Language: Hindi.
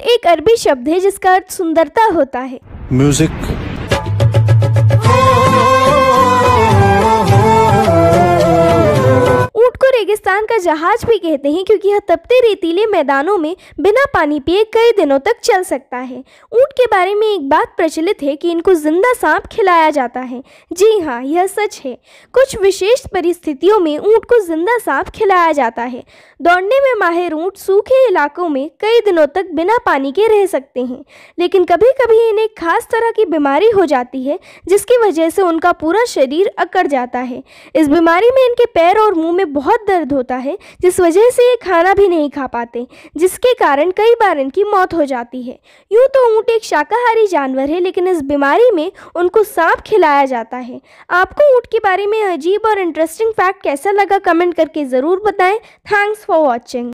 सूट एक अरबी शब्द है जिसका अर्थ सुंदरता होता है म्यूजिक रेगिस्तान का जहाज भी कहते हैं क्योंकि यह तपते रेतीले मैदानों में बिना पानी पिए कई दिनों तक चल सकता है ऊंट के बारे में एक बात प्रचलित है कि इनको जिंदा सांप खिलाया जाता है जी हाँ यह सच है कुछ विशेष परिस्थितियों में ऊंट को जिंदा सांप खिलाया जाता है दौड़ने में माहिर ऊँट सूखे इलाकों में कई दिनों तक बिना पानी के रह सकते हैं लेकिन कभी कभी इन्हें खास तरह की बीमारी हो जाती है जिसकी वजह से उनका पूरा शरीर अकड़ जाता है इस बीमारी में इनके पैर और मुंह में बहुत दर्द होता है जिस वजह से ये खाना भी नहीं खा पाते जिसके कारण कई बार इनकी मौत हो जाती है यूँ तो ऊँट एक शाकाहारी जानवर है लेकिन इस बीमारी में उनको सांप खिलाया जाता है आपको ऊँट के बारे में अजीब और इंटरेस्टिंग फैक्ट कैसा लगा कमेंट करके ज़रूर बताएं थैंक्स फॉर वॉचिंग